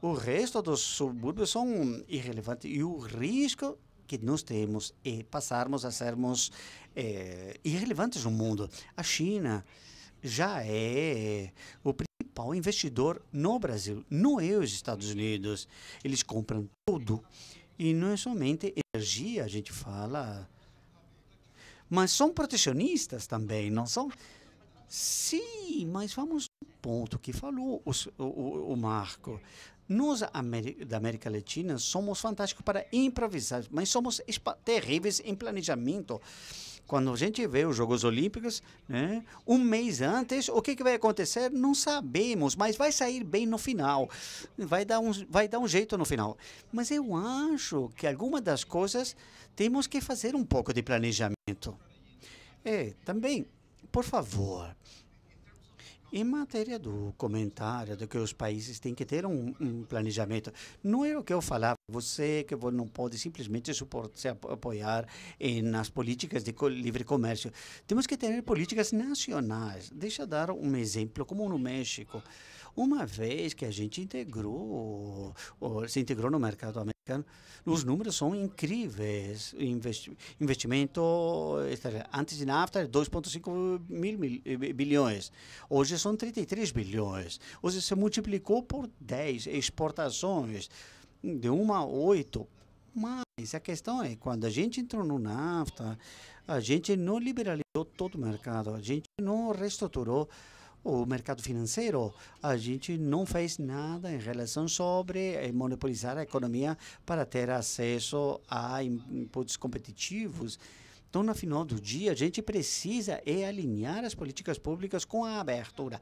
O resto dos subúrbios são irrelevantes e o risco que nós temos é passarmos a sermos é, irrelevantes no mundo. A China já é o principal investidor no Brasil, não é os Estados Unidos. Eles compram tudo. E não é somente energia, a gente fala. Mas são protecionistas também, não são? Sim, mas vamos ao ponto que falou o, o, o Marco. Nós, da América Latina, somos fantásticos para improvisar, mas somos terríveis em planejamento. Quando a gente vê os Jogos Olímpicos, né, um mês antes, o que, que vai acontecer? Não sabemos, mas vai sair bem no final. Vai dar, um, vai dar um jeito no final. Mas eu acho que algumas das coisas temos que fazer um pouco de planejamento. É, também, por favor, em matéria do comentário, de que os países têm que ter um, um planejamento, não é o que eu falava. Você que não pode simplesmente suportar, se apoiar nas políticas de livre comércio. Temos que ter políticas nacionais. Deixa eu dar um exemplo, como no México. Uma vez que a gente integrou, se integrou no mercado americano, os números são incríveis. investimento antes e NAFTA 2,5 mil, mil eh, bilhões. Hoje são 33 bilhões. Hoje se multiplicou por 10 exportações de 1 a 8. Mas a questão é, quando a gente entrou no NAFTA, a gente não liberalizou todo o mercado, a gente não reestruturou o mercado financeiro. A gente não fez nada em relação sobre eh, monopolizar a economia para ter acesso a inputs competitivos. Então, no final do dia, a gente precisa é alinhar as políticas públicas com a abertura.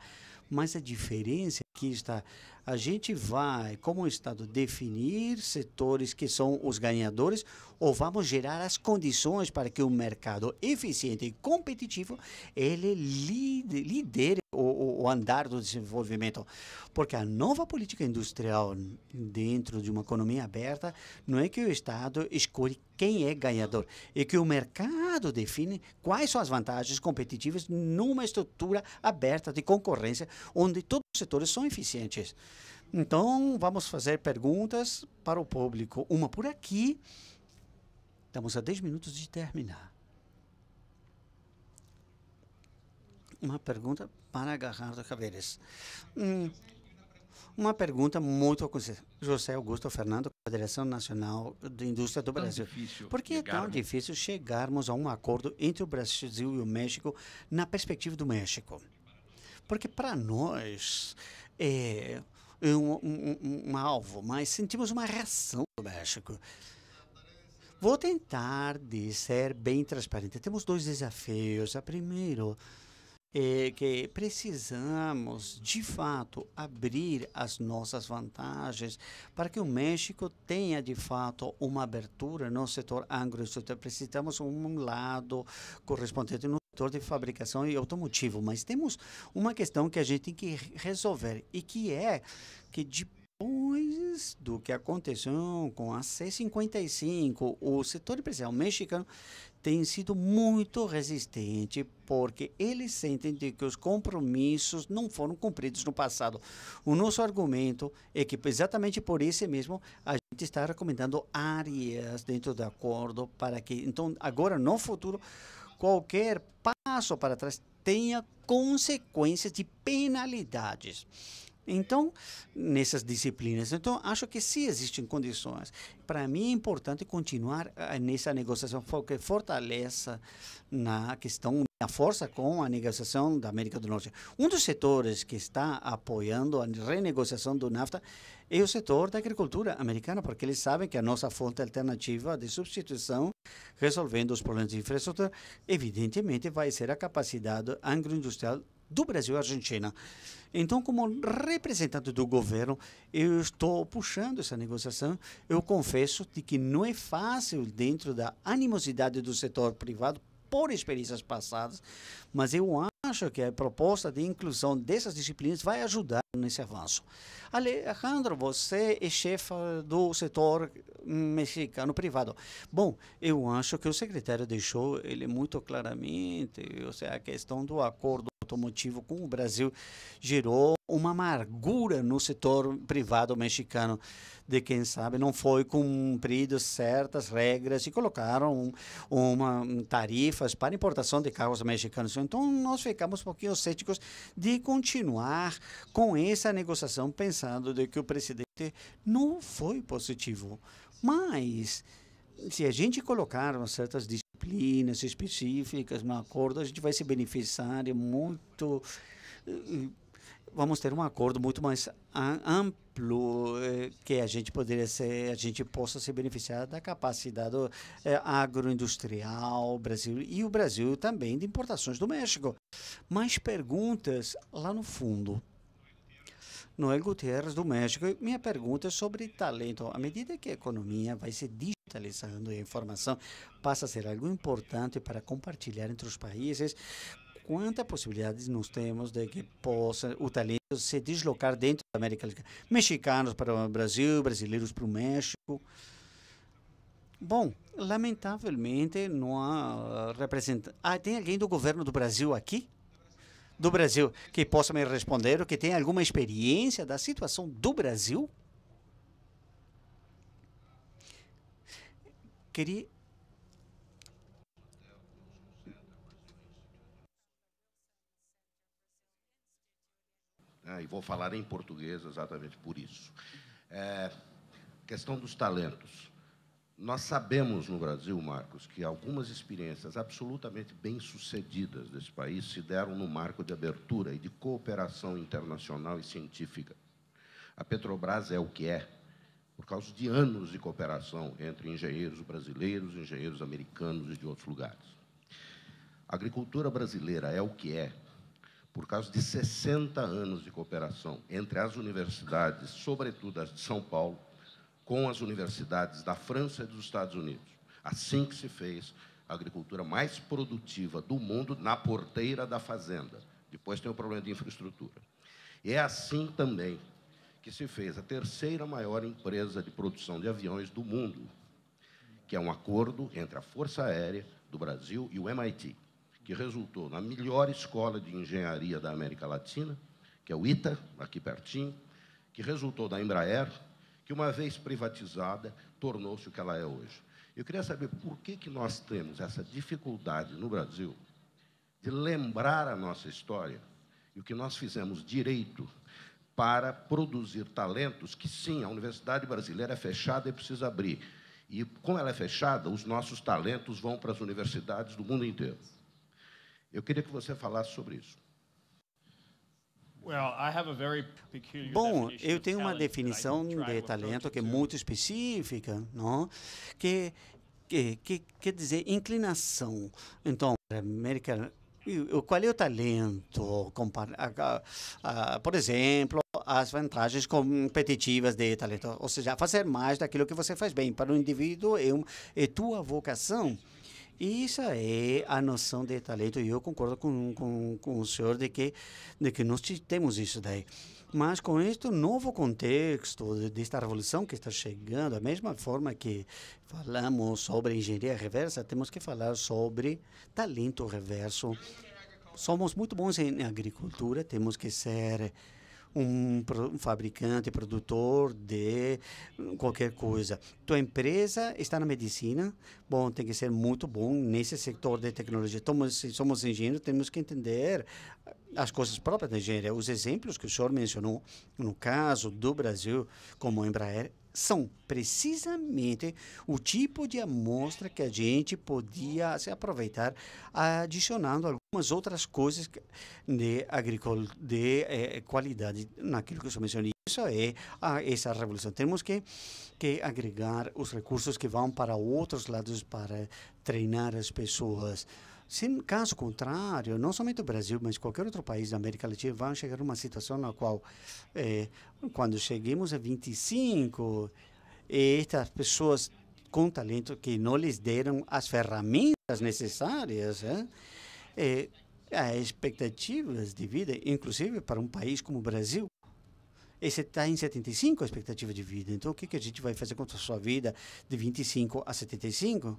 Mas a diferença aqui é está, a gente vai, como Estado, definir setores que são os ganhadores ou vamos gerar as condições para que o mercado eficiente e competitivo ele lidere o, o andar do desenvolvimento. Porque a nova política industrial dentro de uma economia aberta não é que o Estado escolhe quem é ganhador, é que o mercado define quais são as vantagens competitivas numa estrutura aberta de concorrência, onde todos os setores são eficientes. Então, vamos fazer perguntas para o público, uma por aqui. Estamos a 10 minutos de terminar. uma pergunta para agarrar as cabeças. Hum, uma pergunta muito José Augusto Fernando, Federação Nacional de Indústria do Brasil. Por que é tão difícil chegarmos a um acordo entre o Brasil e o México na perspectiva do México? Porque para nós é um, um, um alvo, mas sentimos uma reação do México. Vou tentar de ser bem transparente. Temos dois desafios. A primeiro é, que precisamos, de fato, abrir as nossas vantagens para que o México tenha, de fato, uma abertura no setor anglo Precisamos um lado correspondente no setor de fabricação e automotivo, mas temos uma questão que a gente tem que resolver e que é que depois do que aconteceu com a C-55, o setor empresarial mexicano têm sido muito resistentes porque eles sentem de que os compromissos não foram cumpridos no passado. O nosso argumento é que exatamente por isso mesmo a gente está recomendando áreas dentro do acordo para que então agora no futuro qualquer passo para trás tenha consequências de penalidades. Então, nessas disciplinas. Então, acho que sim existem condições. Para mim é importante continuar eh, nessa negociação, porque fortaleça na questão a força com a negociação da América do Norte. Um dos setores que está apoiando a renegociação do NAFTA é o setor da agricultura americana, porque eles sabem que a nossa fonte alternativa de substituição, resolvendo os problemas de infraestrutura, evidentemente vai ser a capacidade agroindustrial do Brasil à Argentina. Então, como representante do governo, eu estou puxando essa negociação. Eu confesso de que não é fácil dentro da animosidade do setor privado por experiências passadas, mas eu acho que a proposta de inclusão dessas disciplinas vai ajudar nesse avanço. Alejandro, você é chefe do setor hum, mexicano privado. Bom, eu acho que o secretário deixou ele muito claramente, ou seja, a questão do acordo automotivo com o Brasil gerou uma amargura no setor privado mexicano de quem sabe não foi cumpridas certas regras e colocaram uma tarifas para importação de carros mexicanos. Então nós ficamos um pouquinho céticos de continuar com essa negociação pensando de que o presidente não foi positivo, mas se a gente colocar certas disciplinas específicas no acordo, a gente vai se beneficiar muito. Eh, vamos ter um acordo muito mais amplo eh, que a gente poderia ser, a gente possa se beneficiar da capacidade eh, agroindustrial Brasil e o Brasil também de importações do México. Mais perguntas lá no fundo. Noel Gutierrez, do México. Minha pergunta é sobre talento. À medida que a economia vai se digitalizando e a informação passa a ser algo importante para compartilhar entre os países, quantas possibilidades nós temos de que possa o talento se deslocar dentro da América Latina? Mexicanos para o Brasil, brasileiros para o México. Bom, lamentavelmente não há representante. Ah, tem alguém do governo do Brasil aqui? do Brasil que possa me responder, que tem alguma experiência da situação do Brasil? Queria Ah, e vou falar em português exatamente por isso. É, questão dos talentos. Nós sabemos no Brasil, Marcos, que algumas experiências absolutamente bem-sucedidas desse país se deram no marco de abertura e de cooperação internacional e científica. A Petrobras é o que é por causa de anos de cooperação entre engenheiros brasileiros, engenheiros americanos e de outros lugares. A agricultura brasileira é o que é por causa de 60 anos de cooperação entre as universidades, sobretudo as de São Paulo, com as universidades da França e dos Estados Unidos. Assim que se fez a agricultura mais produtiva do mundo na porteira da fazenda. Depois tem o problema de infraestrutura. E é assim também que se fez a terceira maior empresa de produção de aviões do mundo, que é um acordo entre a Força Aérea do Brasil e o MIT, que resultou na melhor escola de engenharia da América Latina, que é o ITA, aqui pertinho, que resultou da Embraer, que uma vez privatizada, tornou-se o que ela é hoje. Eu queria saber por que, que nós temos essa dificuldade no Brasil de lembrar a nossa história e o que nós fizemos direito para produzir talentos que, sim, a universidade brasileira é fechada e precisa abrir. E, como ela é fechada, os nossos talentos vão para as universidades do mundo inteiro. Eu queria que você falasse sobre isso. Bom, eu tenho uma definição de talento que é muito específica, não? Que, que, que quer dizer inclinação. Então, América, qual é o talento? Por exemplo, as vantagens competitivas de talento, ou seja, fazer mais daquilo que você faz bem. Para o indivíduo é, uma, é tua vocação. Isso é eh, a noção de talento e eu concordo com, com, com o senhor de que, de que nós temos isso daí. Mas com este novo contexto desta revolução que está chegando, da mesma forma que falamos sobre engenharia reversa, temos que falar sobre talento reverso. Somos muito bons em agricultura, temos que ser um, fabricante, produtor de qualquer coisa. Tua empresa está na medicina, bom, tem que ser muito bom nesse setor de tecnologia. somos somos engenheiros, temos que entender as coisas próprias da engenharia. Os exemplos que o senhor mencionou, no caso do Brasil, como a Embraer, são precisamente o tipo de amostra que a gente podia se aproveitar adicionando algumas outras coisas de, agricol, de eh, qualidade naquilo que eu mencionei. Isso é a, essa revolução. Temos que, que agregar os recursos que vão para outros lados para treinar as pessoas. Se, caso contrário, não somente o Brasil, mas qualquer outro país da América Latina vão chegar a uma situação na qual, é, quando chegamos a 25, estas pessoas com talento que não lhes deram as ferramentas necessárias, é, é, as expectativas de vida, inclusive para um país como o Brasil, esse está em 75 a expectativa de vida. Então, o que, que a gente vai fazer com a sua vida de 25 a 75?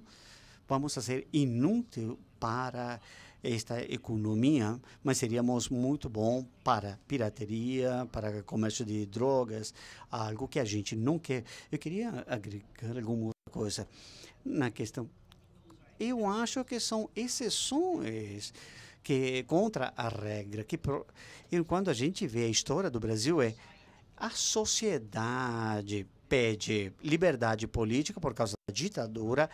vamos ser inútil para esta economia, mas seríamos muito bom para pirateria, para comércio de drogas, algo que a gente não quer. Eu queria agregar alguma coisa na questão. Eu acho que são exceções que contra a regra que pro... e quando a gente vê a história do Brasil é a sociedade pede liberdade política por causa da ditadura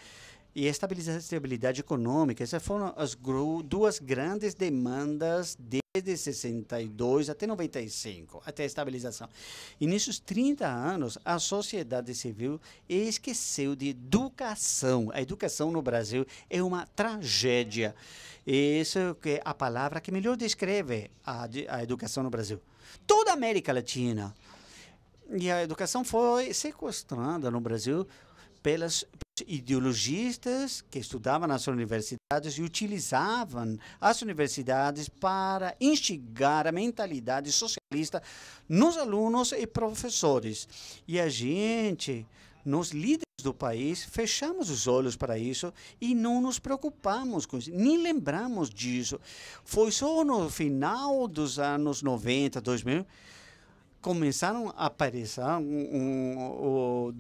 e a estabilidade econômica. Essas foram as duas grandes demandas desde 62 até 95, até a estabilização. E nesses 30 anos, a sociedade civil esqueceu de educação. A educação no Brasil é uma tragédia. Isso é a palavra que melhor descreve a, a educação no Brasil. Toda a América Latina. E a educação foi sequestrada no Brasil pelas ideologistas que estudavam nas universidades e utilizavam as universidades para instigar a mentalidade socialista nos alunos e professores. E a gente, nos líderes do país, fechamos os olhos para isso e não nos preocupamos com isso, nem lembramos disso. Foi só no final dos anos 90, 2000 começaram a aparecer, um, um,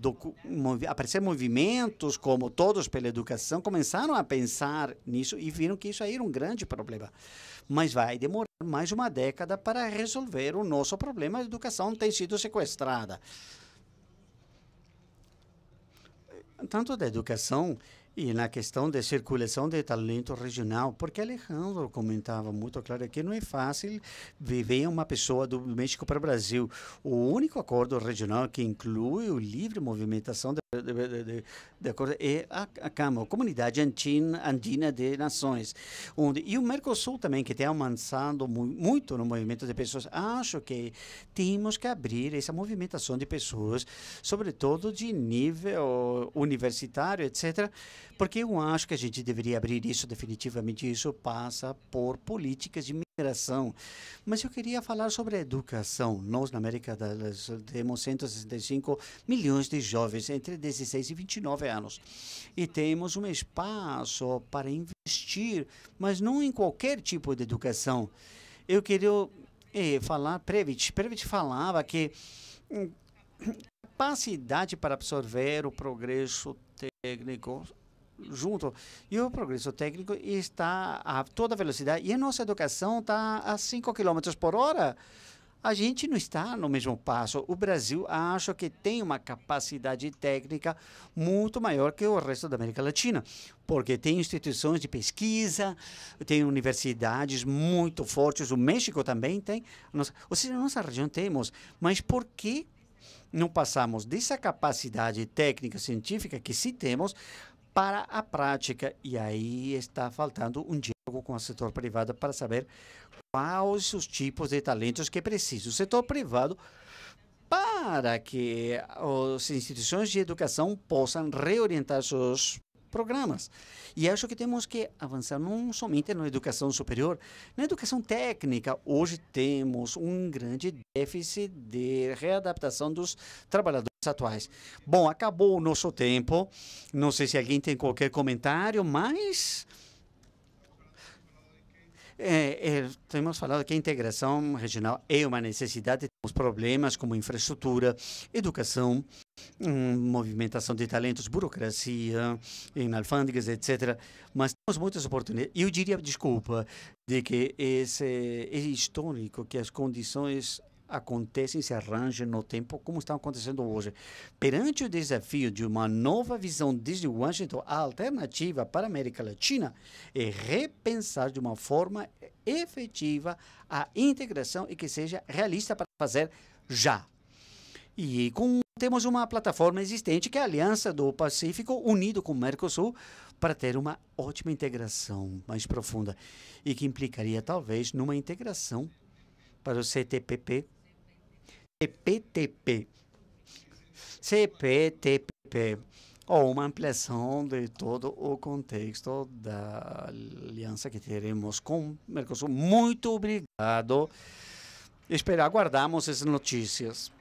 um, aparecer movimentos como todos pela educação, começaram a pensar nisso e viram que isso aí era um grande problema. Mas vai demorar mais uma década para resolver o nosso problema. A educação tem sido sequestrada. Tanto da educação e na questão de circulação de talento regional, porque Alejandro comentava muito claro é que não é fácil viver uma pessoa do México para o Brasil. O único acordo regional que inclui o livre movimentação de de, de acordo, é a, a CAMA, a Comunidade Andina, Andina de Nações, onde e o Mercosul também que tem avançado muito no movimento de pessoas. Acho que temos que abrir essa movimentação de pessoas, sobretudo de nível universitário, etc, porque eu acho que a gente deveria abrir isso definitivamente. Isso passa por políticas de mas eu queria falar sobre a educação. Nós, na América Latina, temos 165 milhões de jovens entre 16 e 29 anos. E temos um espaço para investir, mas não em qualquer tipo de educação. Eu queria eh, falar, Previt, Previt falava que hum, capacidade para absorver o progresso técnico junto. E o progresso técnico está a toda velocidade. E a nossa educação está a 5 km por hora. A gente não está no mesmo passo. O Brasil acha que tem uma capacidade técnica muito maior que o resto da América Latina, porque tem instituições de pesquisa, tem universidades muito fortes. O México também tem. Nossa, ou seja, na nossa região temos. Mas por que não passamos dessa capacidade técnica científica que sim temos para a prática. E aí está faltando um diálogo com o setor privado para saber quais os tipos de talentos que precisa o setor privado para que as instituições de educação possam reorientar seus programas. E acho que temos que avançar não somente na educação superior, na educação técnica. Hoje temos um grande déficit de readaptação dos trabalhadores atuais. Bom, acabou o nosso tempo. Não sei se alguém tem qualquer comentário, mas. É, é, temos falado que a integração regional é uma necessidade, temos problemas como infraestrutura, educação, Hum, movimentação de talentos, burocracia, em alfândegas, etc. Mas temos muitas oportunidades. Eu diria, desculpa, de que esse, é histórico que as condições acontecem, se arranjam no tempo, como estão acontecendo hoje. Perante o desafio de uma nova visão desde Washington, a alternativa para a América Latina é repensar de uma forma efetiva a integração e que seja realista para fazer já. E com, temos uma plataforma existente que é a Aliança do Pacífico, unido com o Mercosul, para ter uma ótima integração mais profunda e que implicaria talvez numa integração para o CTPP, CPTP, CPTPP, ou uma ampliação de todo o contexto da aliança que teremos com o Mercosul. Muito obrigado. Espera, aguardamos essas notícias.